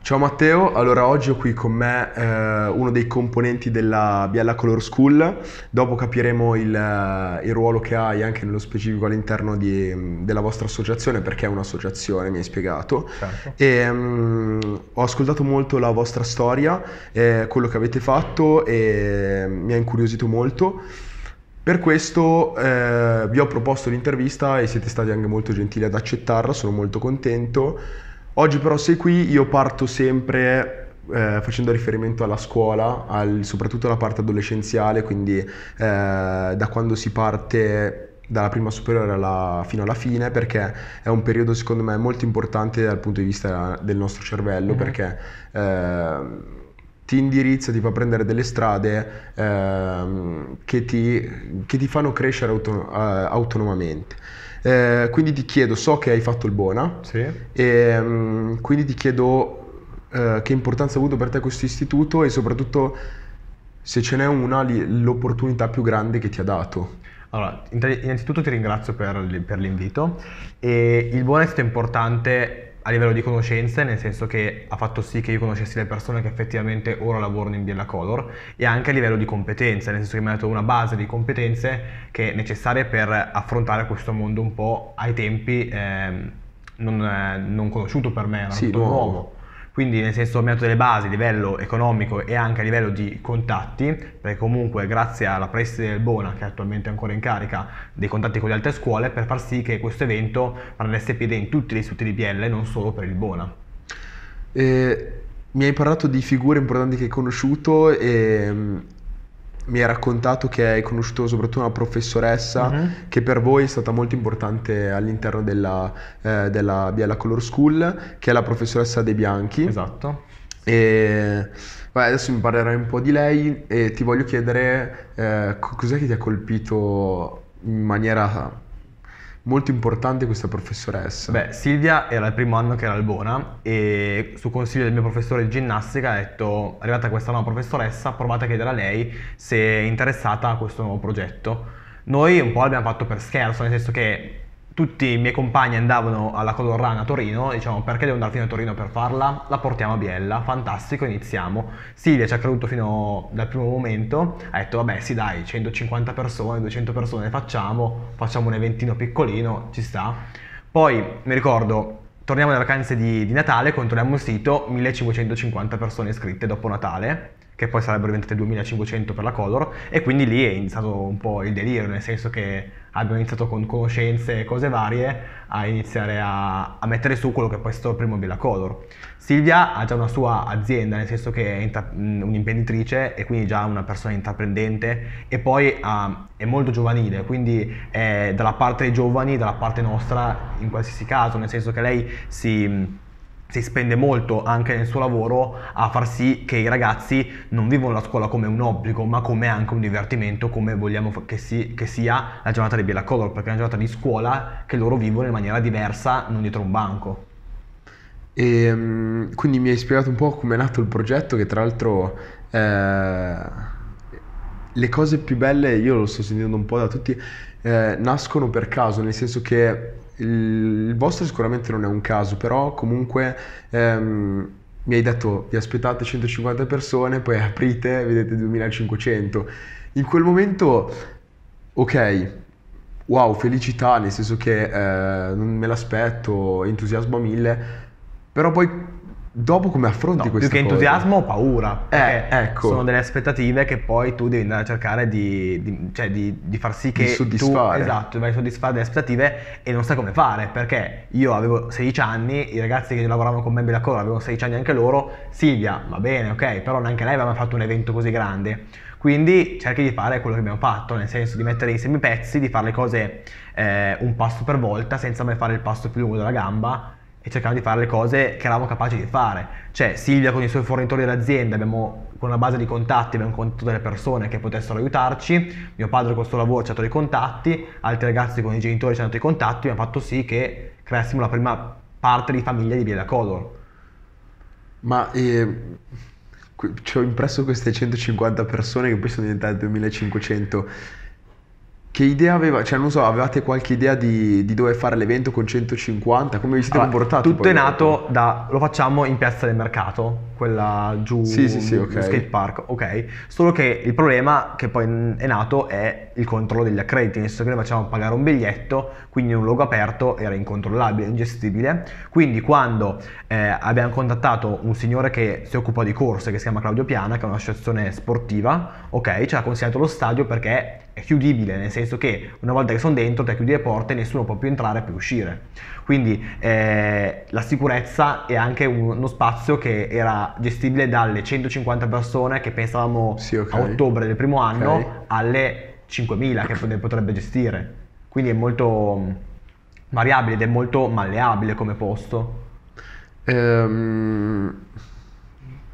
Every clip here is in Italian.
Ciao Matteo, allora oggi ho qui con me eh, uno dei componenti della Biella Color School, dopo capiremo il, eh, il ruolo che hai anche nello specifico all'interno di, della vostra associazione, perché è un'associazione, mi hai spiegato. Certo. E, um, ho ascoltato molto la vostra storia, eh, quello che avete fatto e mi ha incuriosito molto. Per questo eh, vi ho proposto l'intervista e siete stati anche molto gentili ad accettarla, sono molto contento. Oggi però sei qui, io parto sempre eh, facendo riferimento alla scuola, al, soprattutto alla parte adolescenziale, quindi eh, da quando si parte dalla prima superiore alla, fino alla fine perché è un periodo secondo me molto importante dal punto di vista del nostro cervello mm-hmm. perché eh, ti indirizza, ti fa prendere delle strade eh, che, ti, che, ti, fanno crescere auton- eh, autonomamente. Eh, quindi ti chiedo, so che hai fatto il Bona, sì. e, um, quindi ti chiedo eh, che importanza ha avuto per te questo istituto e soprattutto se ce n'è una l'opportunità più grande che ti ha dato. Allora, innanzitutto ti ringrazio per, per l'invito. E il Bona è stato importante a livello di conoscenze, nel senso che ha fatto sì che io conoscessi le persone che effettivamente ora lavorano in Biella Color e anche a livello di competenze, nel senso che mi ha dato una base di competenze che è necessaria per affrontare questo mondo un po' ai tempi eh, non, eh, non, conosciuto per me, era sì, nuovo. nuovo quindi nel senso ho messo delle basi a livello economico e anche a livello di contatti, perché comunque grazie alla preside del Bona, che è attualmente ancora in carica, dei contatti con le altre scuole, per far sì che questo evento prendesse piede in tutti gli istituti di PL, non solo per il Bona. Eh, mi hai parlato di figure importanti che hai conosciuto e ehm, mi hai raccontato che hai conosciuto soprattutto una professoressa mm-hmm. che per voi è stata molto importante all'interno della, eh, della Biella Color School, che è la professoressa De Bianchi. Esatto. E beh, adesso mi parlerai un po' di lei e ti voglio chiedere eh, cos'è che ti ha colpito in maniera molto importante questa professoressa. Beh, Silvia era il primo anno che era al Bona e su consiglio del mio professore di ginnastica ha detto arrivata questa nuova professoressa provate a chiedere a lei se è interessata a questo nuovo progetto. Noi un po' l'abbiamo fatto per scherzo, nel senso che tutti i miei compagni andavano alla Colorana a Torino, diciamo perché devo andare fino a Torino per farla? La portiamo a Biella, fantastico, iniziamo. Silvia ci ha creduto fino dal primo momento, ha detto vabbè sì dai, 150 persone, 200 persone facciamo, facciamo un eventino piccolino, ci sta. Poi mi ricordo, torniamo alle vacanze di, di Natale, controlliamo il sito, 1550 persone iscritte dopo Natale che poi sarebbero diventate 2500 per la Color, e quindi lì è iniziato un po' il delirio, nel senso che abbiamo iniziato con conoscenze e cose varie a iniziare a, a mettere su quello che è poi è stato il primo Bella Color. Silvia ha già una sua azienda, nel senso che è intra- un'imprenditrice e quindi già una persona intraprendente e poi ha, um, è molto giovanile, quindi è dalla parte dei giovani, dalla parte nostra in qualsiasi caso, nel senso che lei si si spende molto anche nel suo lavoro a far sì che i ragazzi non vivano la scuola come un obbligo, ma come anche un divertimento, come vogliamo che, si, che sia la giornata di Bella Color, perché è una giornata di scuola che loro vivono in maniera diversa, non dietro un banco. E, ehm, quindi mi hai spiegato un po' come è nato il progetto, che tra l'altro eh, le cose più belle, io lo sto sentendo un po' da tutti, eh, nascono per caso, nel senso che il vostro sicuramente non è un caso, però comunque ehm, mi hai detto vi aspettate 150 persone, poi aprite, vedete 2500. In quel momento, ok, wow, felicità, nel senso che eh, non me l'aspetto, entusiasmo a mille, però poi dopo come affronti no, questa più che cosa? entusiasmo paura eh, ecco. sono delle aspettative che poi tu devi andare a cercare di, di, cioè di, di far sì che esatto, Di soddisfare. tu esatto devi soddisfare delle aspettative e non sai come fare perché io avevo 16 anni i ragazzi che lavoravano con me in Bilaccora avevano 16 anni anche loro Silvia va bene ok però neanche lei aveva mai fatto un evento così grande quindi cerchi di fare quello che abbiamo fatto nel senso di mettere insieme i pezzi di fare le cose eh, un passo per volta senza mai fare il passo più lungo della gamba e cercavamo di fare le cose che eravamo capaci di fare. Cioè Silvia con i suoi fornitori d'azienda, abbiamo, con una base di contatti, abbiamo contattato delle persone che potessero aiutarci, mio padre con il suo lavoro ci ha dato i contatti, altri ragazzi con i genitori ci hanno dato i contatti, abbiamo fatto sì che creassimo la prima parte di famiglia di Via da Codor. Ma eh, ci ho impresso queste 150 persone che poi sono diventate 2500 che idea aveva, cioè non so, avevate qualche idea di, di dove fare l'evento con 150? Come vi siete allora, comportati? Tutto è nato da, lo facciamo in piazza del mercato, quella giù, sì, sì, sì, okay. skate park, ok? Solo che il problema che poi è nato è il controllo degli accrediti, nel senso che noi facciamo pagare un biglietto, quindi in un luogo aperto era incontrollabile, ingestibile. Quindi quando eh, abbiamo contattato un signore che si occupa di corse, che si chiama Claudio Piana, che è un'associazione sportiva, ok? Ci ha consigliato lo stadio perché è chiudibile, nel senso che una volta che sono dentro te chiudi le porte nessuno può più entrare e più uscire. Quindi eh, la sicurezza è anche uno spazio che era gestibile dalle 150 persone che pensavamo sì, okay. a ottobre del primo anno okay. alle 5.000 che ne potrebbe gestire. Quindi è molto mm, variabile ed è molto malleabile come posto. Ehm... Um...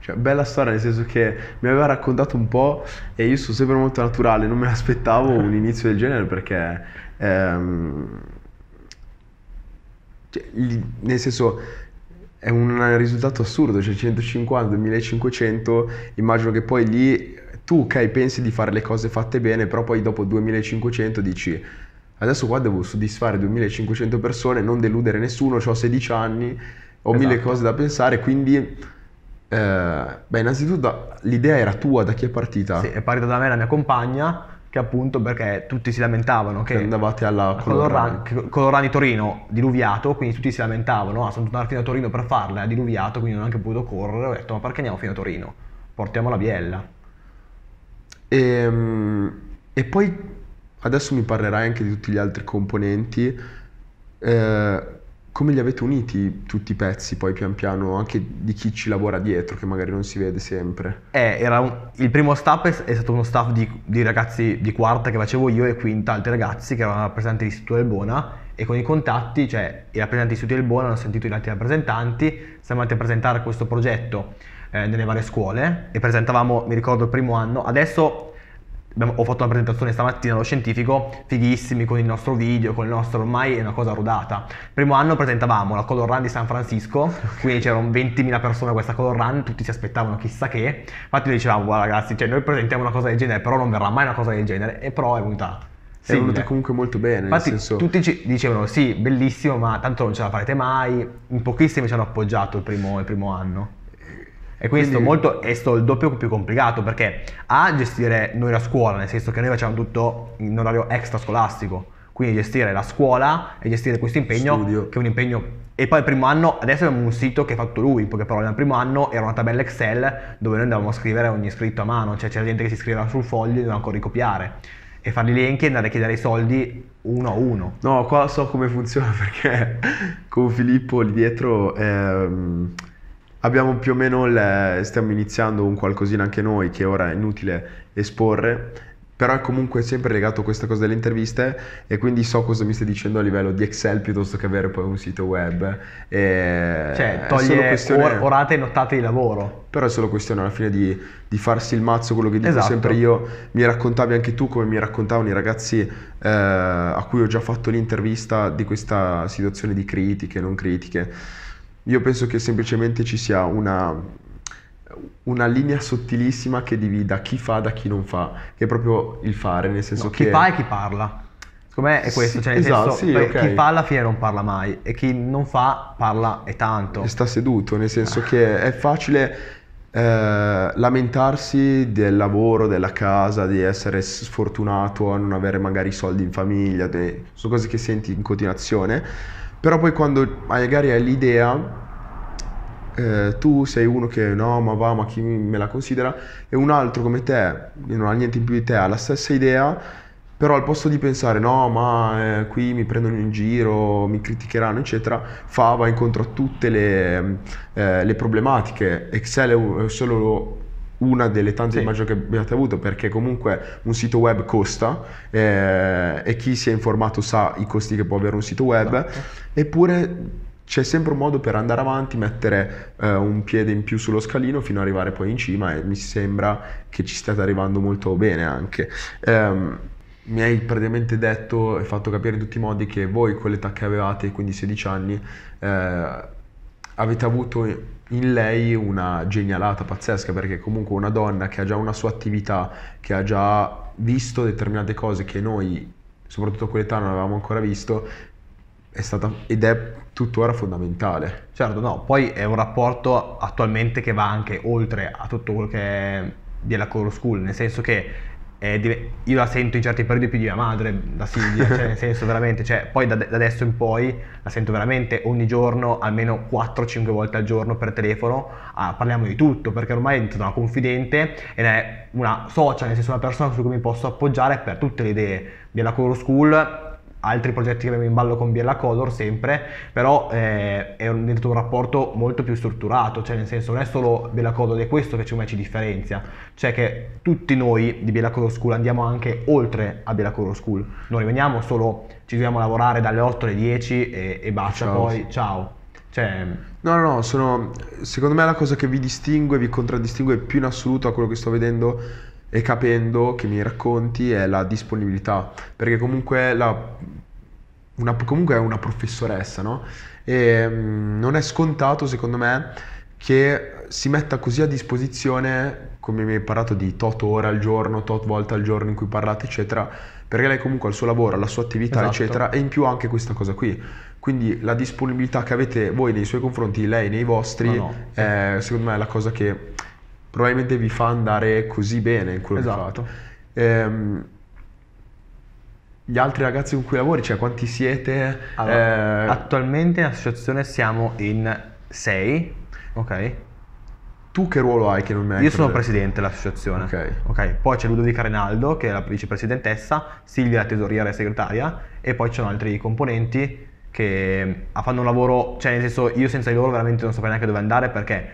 Cioè, bella storia, nel senso che mi aveva raccontato un po' e io sono sempre molto naturale, non me l'aspettavo un inizio del genere perché... Ehm, cioè, nel senso, è un risultato assurdo, cioè 150, 2500, immagino che poi lì tu, ok, pensi di fare le cose fatte bene, però poi dopo 2500 dici adesso qua devo soddisfare 2500 persone, non deludere nessuno, ho 16 anni, ho esatto. mille cose da pensare, quindi eh, beh, innanzitutto l'idea era tua, da chi è partita? Sì, è partita da me e la mia compagna, che appunto perché tutti si lamentavano che, che andavate alla Colorani. Colorani, Colorani Torino diluviato, quindi tutti si lamentavano, ah, sono tornato fino a Torino per farla, è diluviato, quindi non ho neanche potuto correre, ho detto ma perché andiamo fino a Torino? Portiamo la biella. E, ehm, e poi adesso mi parlerai anche di tutti gli altri componenti. Eh, come li avete uniti tutti i pezzi poi pian piano anche di chi ci lavora dietro che magari non si vede sempre? Eh, un, il primo staff è, è, stato uno staff di, di, ragazzi di quarta che facevo io e quinta altri ragazzi che erano rappresentanti dell'Istituto del Bona e con i contatti, cioè i rappresentanti dell'Istituto del Bona hanno sentito gli altri rappresentanti, siamo andati a presentare questo progetto eh, nelle varie scuole e presentavamo, mi ricordo il primo anno, adesso abbiamo, ho fatto una presentazione stamattina allo scientifico, fighissimi con il nostro video, con il nostro ormai è una cosa rodata. Primo anno presentavamo la Color Run di San Francisco, quindi c'erano 20.000 persone a questa Color Run, tutti si aspettavano chissà che, infatti dicevamo guarda ragazzi, cioè, noi presentiamo una cosa del genere, però non verrà mai una cosa del genere, e però è venuta è venuta comunque molto bene. Infatti, senso... tutti ci dicevano: sì, bellissimo, ma tanto non ce la farete mai. In pochissimi ci hanno appoggiato il primo, il primo anno. E questo quindi... Molto, è stato il doppio più complicato perché A gestire noi la scuola, nel senso che noi facciamo tutto in orario extrascolastico, quindi gestire la scuola e gestire questo impegno studio. che è un impegno e poi il primo anno, adesso abbiamo un sito che ha fatto lui, in poche parole, nel primo anno era una tabella Excel dove noi andavamo a scrivere ogni scritto a mano, cioè c'era gente che si scriveva sul foglio e doveva ancora ricopiare e farli elenchi e andare a chiedere i soldi uno a uno. No, qua so come funziona perché con Filippo lì dietro... Ehm abbiamo più o meno, le, stiamo iniziando un qualcosina anche noi che ora è inutile esporre, però è comunque sempre legato a questa cosa delle interviste e quindi so cosa mi stai dicendo a livello di Excel piuttosto che avere poi un sito web. E cioè, toglie questione... orate e nottate di lavoro. Però è solo questione alla fine di, di farsi il mazzo, quello che dico esatto. sempre io, mi raccontavi anche tu come mi raccontavano i ragazzi eh, a cui ho già fatto l'intervista di questa situazione di critiche, non critiche io penso che semplicemente ci sia una, una linea sottilissima che divida chi fa da chi non fa, che è proprio il fare, nel senso no, che... Chi fa e chi parla. Secondo me è questo, sì, cioè nel esatto, senso, sì, okay. chi fa alla fine non parla mai e chi non fa parla e tanto. E sta seduto, nel senso che è facile eh, lamentarsi del lavoro, della casa, di essere sfortunato a non avere magari soldi in famiglia, de... sono cose che senti in continuazione, però poi quando magari hai l'idea eh, tu sei uno che no, ma va, ma chi me la considera, e un altro come te, che non ha niente in più di te, ha la stessa idea, però al posto di pensare no, ma eh, qui mi prendono in giro, mi criticheranno, eccetera, fa, va incontro a tutte le, eh, le problematiche. Excel è solo una delle tante sì. immagini che abbiate avuto perché comunque un sito web costa eh, e chi si è informato sa i costi che può avere un sito web esatto. eppure c'è sempre un modo per andare avanti, mettere eh, un piede in più sullo scalino fino ad arrivare poi in cima e mi sembra che ci state arrivando molto bene anche. Um, mi hai praticamente detto e fatto capire in tutti i modi che voi con l'età che avevate, quindi 16 anni, eh, avete avuto in lei una genialata pazzesca perché comunque una donna che ha già una sua attività, che ha già visto determinate cose che noi, soprattutto a quell'età, non avevamo ancora visto, è stata ed è tuttora fondamentale. Certo, no, poi è un rapporto attualmente che va anche oltre a tutto quello che è della core school, nel senso che eh, io la sento in certi periodi più di mia madre, la Silvia, cioè nel senso veramente, cioè, poi da, da, adesso in poi la sento veramente ogni giorno, almeno 4-5 volte al giorno per telefono, ah, parliamo di tutto, perché ormai è diventata una confidente ed è una socia, nel senso una persona su cui mi posso appoggiare per tutte le idee della core school altri progetti che avevo in ballo con Birla Color sempre, però eh, è un, un, rapporto molto più strutturato, cioè nel senso non è solo Birla Color, è questo che ci differenzia, cioè che tutti noi di Birla Color School andiamo anche oltre a Birla Color School, non rimaniamo solo, ci dobbiamo lavorare dalle 8 alle 10 e, e basta, ciao. poi ciao. Cioè... No, no, no, sono, secondo me la cosa che vi distingue, vi contraddistingue più in assoluto a quello che sto vedendo e capendo che mi racconti è la disponibilità, perché comunque, la, una, comunque è una professoressa, no? E mh, mm, non è scontato secondo me che si metta così a disposizione, come mi hai parlato di tot ore al giorno, tot volte al giorno in cui parlate, eccetera, perché lei comunque ha il suo lavoro, la sua attività, esatto. eccetera, e in più anche questa cosa qui. Quindi la disponibilità che avete voi nei suoi confronti, lei nei vostri, no, no. è secondo me la cosa che probabilmente vi fa andare così bene in quello esatto. che fate. Esatto. Ehm, gli altri ragazzi con cui lavori, cioè quanti siete? Allora, eh... Attualmente in associazione siamo in 6, ok? Tu che ruolo hai che non mi hai Io sono detto? presidente dell'associazione. Okay. Poi c'è Ludovica Renaldo che è la vicepresidentessa, Silvia la tesoriera e segretaria e poi ci sono altri componenti che eh, fanno un lavoro, cioè nel senso io senza di loro veramente non saprei neanche dove andare perché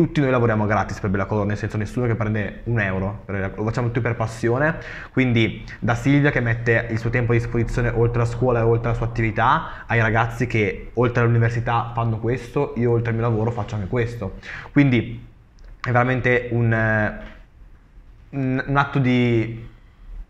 tutti noi lavoriamo gratis per Bella Color, nel senso nessuno che prende un euro, lo facciamo tutti per passione, quindi da Silvia che mette il suo tempo a disposizione oltre la scuola e oltre la sua attività, ai ragazzi che oltre all'università fanno questo, io oltre al mio lavoro faccio anche questo. Quindi è veramente un, un atto di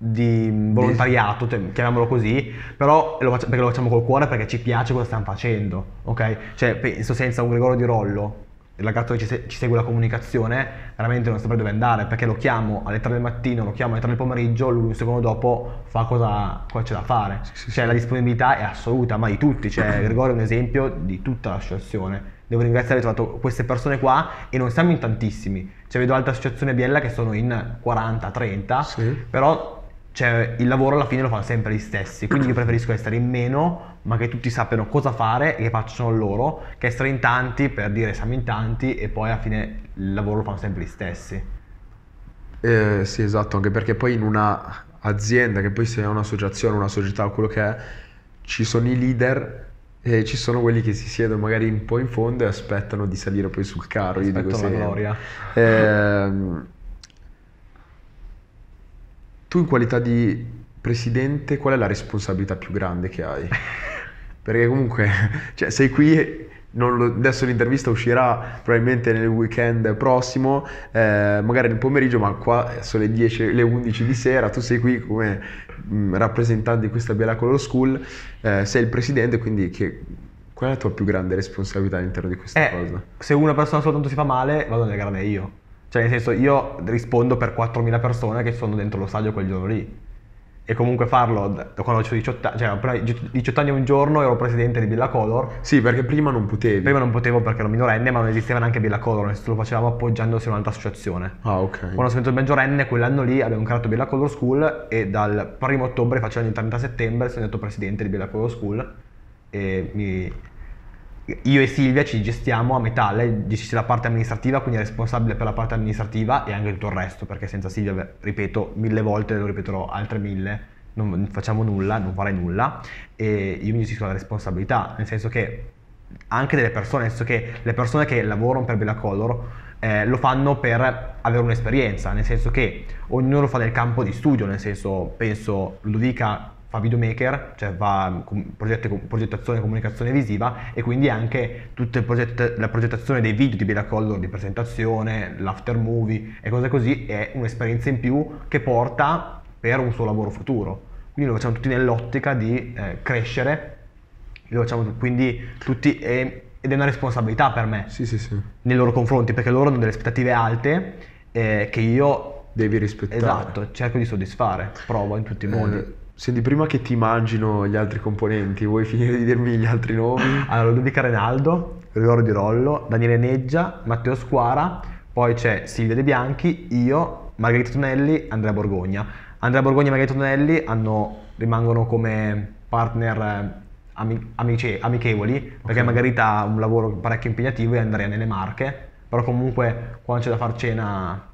di volontariato, cioè, chiamiamolo così, però lo faccio, perché lo facciamo col cuore perché ci piace cosa stiamo facendo, ok? Cioè penso senza un Gregorio di Rollo il ragazzo che ci, se- ci, segue la comunicazione veramente non saprei dove andare perché lo chiamo alle 3 del mattino, lo chiamo alle 3 del pomeriggio, lui un secondo dopo fa cosa, cosa c'è da fare. Sì, sì, cioè sì. la disponibilità è assoluta, ma di tutti, cioè Gregorio è un esempio di tutta l'associazione. Devo ringraziare, trovato queste persone qua e non siamo in tantissimi. Cioè vedo altre associazioni a Biella che sono in 40, 30, però cioè il lavoro alla fine lo fanno sempre gli stessi, quindi io preferisco essere in meno, ma che tutti sappiano cosa fare e che facciano loro, che essere in tanti per dire siamo in tanti e poi alla fine il lavoro lo fanno sempre gli stessi. Eh, sì, esatto, anche perché poi in un'azienda, che poi sia un'associazione, una società, o quello che è, ci sono i leader e ci sono quelli che si siedono magari un po' in fondo e aspettano di salire poi sul carro. Aspettano io dico, la gloria. Eh, tu in qualità di presidente, qual è la responsabilità più grande che hai? Perché comunque, cioè, sei qui lo, adesso l'intervista uscirà probabilmente nel weekend prossimo, eh, magari nel pomeriggio, ma qua sono le 10, le 11 di sera, tu sei qui come mh, mm, rappresentante di questa Bella Color School, eh, sei il presidente, quindi che, qual è la tua più grande responsabilità all'interno di questa eh, cosa? Se una persona soltanto si fa male, vado nelle grane io. Cioè, nel senso, io rispondo per 4.000 persone che sono dentro lo stadio quel giorno lì. E comunque farlo da quando ho 18 cioè, anni, cioè 18 anni un giorno ero presidente di Villa Color. Sì, perché prima non potevi. Prima non potevo perché ero minorenne, ma non esisteva neanche Villa Color, lo facevamo appoggiandosi a un'altra associazione. Ah, ok. Quando sono diventato maggiorenne, quell'anno lì abbiamo creato Villa Color School e dal primo ottobre, facendo il 30 settembre, sono diventato presidente di Villa Color School e mi io e Silvia ci gestiamo a metà, lei gestisce la parte amministrativa, quindi è responsabile per la parte amministrativa e anche tutto il resto, perché senza Silvia, ripeto mille volte, lo ripeterò altre mille, non facciamo nulla, non farei nulla, e io mi gestisco la responsabilità, nel senso che anche delle persone, nel senso che le persone che lavorano per Bella Color eh, lo fanno per avere un'esperienza, nel senso che ognuno lo fa nel campo di studio, nel senso penso Ludovica fa videomaker, cioè fa progetti, progettazione e comunicazione visiva e quindi anche tutta progett- la progettazione dei video di Bella Color, di presentazione, l'after movie e cose così è un'esperienza in più che porta per un suo lavoro futuro. Quindi lo facciamo tutti nell'ottica di eh, crescere, lo facciamo quindi tutti eh, ed è una responsabilità per me sì, sì, sì. nei loro confronti perché loro hanno delle aspettative alte eh, che io devi rispettare. Esatto, cerco di soddisfare, provo in tutti i eh, modi. Eh, Senti, prima che ti immagino gli altri componenti, vuoi finire di dirmi gli altri nomi? Allora, Ludovica Renaldo, Rivero di Rollo, Daniele Neggia, Matteo Squara, poi c'è Silvia De Bianchi, io, Margherita Tonelli, Andrea Borgogna. Andrea Borgogna e Margherita Tonelli hanno, rimangono come partner eh, amici, amichevoli, okay. perché Margherita ha un lavoro parecchio impegnativo e Andrea nelle marche, però comunque quando c'è da far cena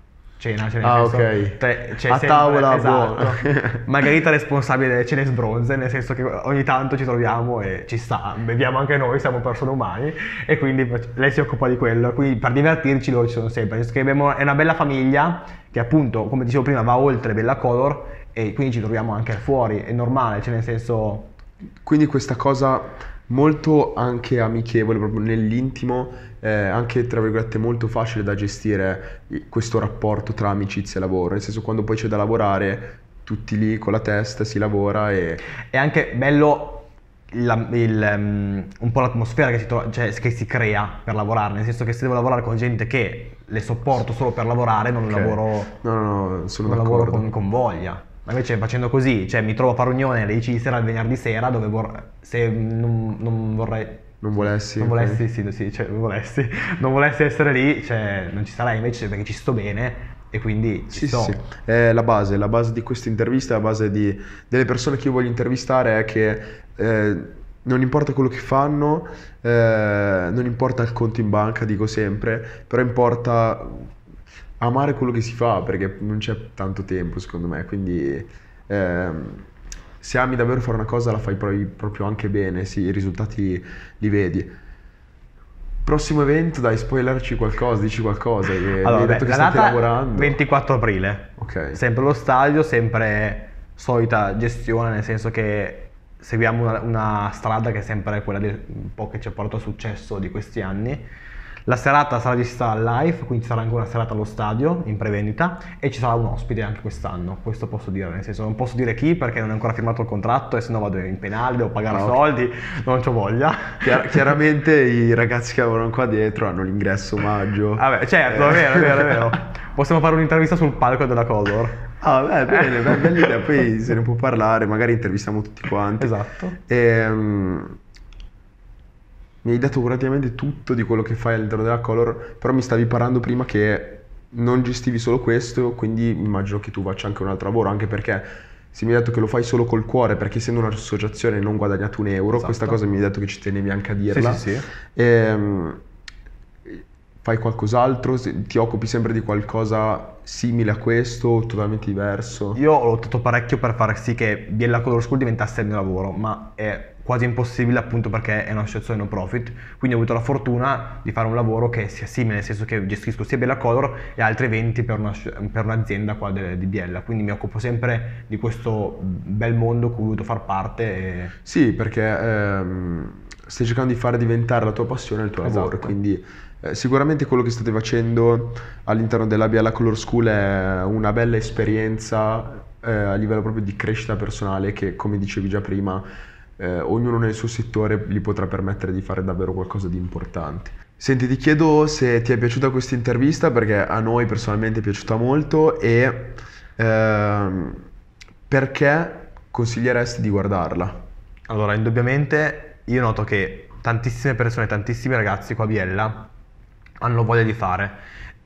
cena, cena cioè, ah, okay. tre, cioè a sempre, tavola boh. esatto, Margherita responsabile delle cene sbronze, nel senso che ogni tanto ci troviamo e ci sta, beviamo anche noi, siamo persone umane e quindi lei si occupa di quello, quindi per divertirci loro ci sono sempre, abbiamo, è una bella famiglia che appunto, come dicevo prima, va oltre Bella Color e quindi ci troviamo anche fuori, è normale, cioè nel senso... Quindi questa cosa molto anche amichevole, proprio nell'intimo, eh, anche tra virgolette molto facile da gestire questo rapporto tra amicizia e lavoro, nel senso quando poi c'è da lavorare tutti lì con la testa si lavora e... È anche bello la, il, um, un po' l'atmosfera che si, to- cioè, che si, crea per lavorare, nel senso che se devo lavorare con gente che le sopporto solo per lavorare, non okay. lavoro, no, no, no, sono non lavoro con, con voglia. Ma invece facendo così, cioè mi trovo a Parugnone alle 10 di sera al venerdì sera dove vorrei, se non, non vorrei... Non volessi. Non volessi, sì, sì, cioè volessi, non volessi essere lì, cioè non ci sarei invece perché ci sto bene e quindi ci sì, sto. Sì, è la base, la base di questa intervista, la base di, delle persone che io voglio intervistare è che... Eh, non importa quello che fanno, eh, non importa il conto in banca, dico sempre, però importa amare quello che si fa perché non c'è tanto tempo secondo me, quindi ehm, se ami davvero fare una cosa la fai proprio anche bene, sì, i risultati li vedi. Prossimo evento, dai, spoilerci qualcosa, dici qualcosa. Che allora, hai detto beh, che state lavorando. 24 aprile. Ok. Sempre lo stadio, sempre solita gestione, nel senso che seguiamo una, una strada che è sempre quella del, un po' che ci ha portato a successo di questi anni la serata sarà gestita live, quindi ci sarà anche una serata allo stadio in prevendita e ci sarà un ospite anche quest'anno, questo posso dire, nel senso non posso dire chi perché non è ancora firmato il contratto e se no vado in penale, devo pagare no, ah, soldi, non ho voglia. Chiar- chiaramente i ragazzi che lavorano qua dietro hanno l'ingresso maggio. Vabbè, certo, eh. è vero, è vero, è vero. Possiamo fare un'intervista sul palco della Color. Ah, beh, bene, bella idea, poi se ne può parlare, magari intervistiamo tutti quanti. Esatto. Ehm. um, mi hai dato praticamente tutto di quello che fai all'interno della Color, però mi stavi parlando prima che non gestivi solo questo, quindi immagino che tu faccia anche un altro lavoro, anche perché se mi hai detto che lo fai solo col cuore, perché essendo un'associazione non guadagnate un euro, esatto. questa cosa mi hai detto che ci tenevi anche a dirla. Sì, sì, sì. Ehm, fai qualcos'altro, ti occupi sempre di qualcosa simile a questo, o totalmente diverso? Io ho lottato parecchio per far sì che Biella Color School diventasse il mio lavoro, ma è quasi impossibile appunto perché è un'associazione no profit, quindi ho avuto la fortuna di fare un lavoro che sia simile, nel senso che gestisco sia Bella Color e altri eventi per, una, per un'azienda qua de, di Biella, quindi mi occupo sempre di questo bel mondo cui ho voluto far parte. E... Sì, perché ehm, stai cercando di far diventare la tua passione il tuo esatto. lavoro, quindi eh, sicuramente quello che state facendo all'interno della Biella Color School è una bella esperienza eh, a livello proprio di crescita personale che come dicevi già prima eh, ognuno nel suo settore gli potrà permettere di fare davvero qualcosa di importante. Senti, ti chiedo se ti è piaciuta questa intervista perché a noi personalmente è piaciuta molto e ehm, perché consiglieresti di guardarla? Allora, indubbiamente io noto che tantissime persone, tantissimi ragazzi qua a Biella hanno voglia di fare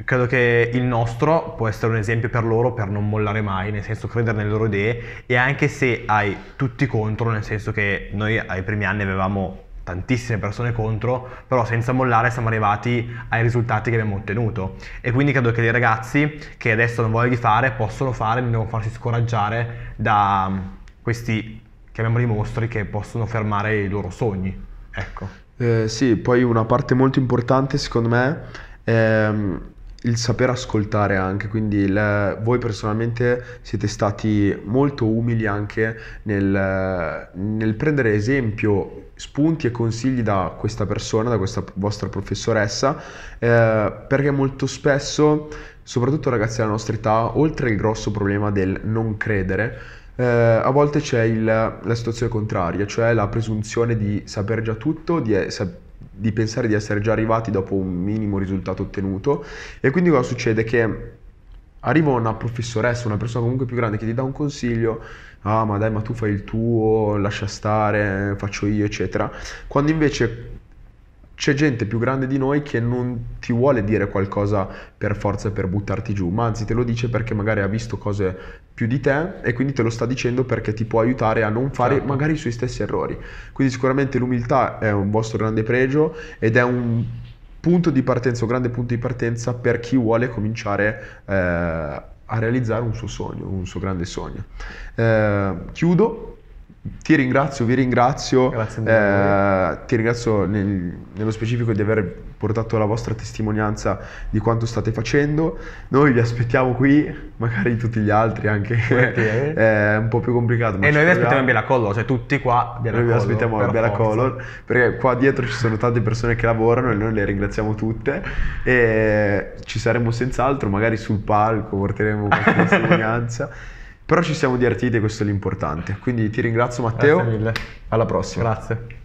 credo che il nostro può essere un esempio per loro per non mollare mai, nel senso credere nelle loro idee e anche se hai tutti contro, nel senso che noi ai primi anni avevamo tantissime persone contro, però senza mollare siamo arrivati ai risultati che abbiamo ottenuto e quindi credo che dei ragazzi che adesso non vogliono fare possono fare, non devono farsi scoraggiare da mm, questi, chiamiamoli mostri, che possono fermare i loro sogni. Ecco. Eh, sì, poi una parte molto importante secondo me è ehm, il saper ascoltare anche, quindi le, voi personalmente siete stati molto umili anche nel, nel, prendere esempio, spunti e consigli da questa persona, da questa vostra professoressa, eh, perché molto spesso, soprattutto ragazzi della nostra età, oltre il grosso problema del non credere, eh, a volte c'è il, la situazione contraria, cioè la presunzione di saper già tutto, di, eh, di pensare di essere già arrivati dopo un minimo risultato ottenuto e quindi cosa succede? Che arriva una professoressa, una persona comunque più grande che ti dà un consiglio, ah ma dai ma tu fai il tuo, lascia stare, eh, faccio io eccetera, quando invece c'è gente più grande di noi che non ti vuole dire qualcosa per forza per buttarti giù, ma anzi te lo dice perché magari ha visto cose più di te e quindi te lo sta dicendo perché ti può aiutare a non fare certo. magari i suoi stessi errori. Quindi sicuramente l'umiltà è un vostro grande pregio ed è un punto di partenza, un grande punto di partenza per chi vuole cominciare eh, a realizzare un suo sogno, un suo grande sogno. Eh, chiudo ti ringrazio, vi ringrazio. Grazie mille. Eh, ti ringrazio nel, nello specifico di aver portato la vostra testimonianza di quanto state facendo. Noi vi aspettiamo qui, magari tutti gli altri anche. Perché? è un po' più complicato. E noi vi aspettiamo a Bella Color, cioè tutti qua. Bella noi vi aspettiamo a Bella Color, perché qua dietro ci sono tante persone che lavorano e noi le ringraziamo tutte. E ci saremo senz'altro, magari sul palco porteremo qualche testimonianza. Però ci siamo divertiti e questo è l'importante. Quindi ti ringrazio Matteo. Grazie mille. Alla prossima. Grazie.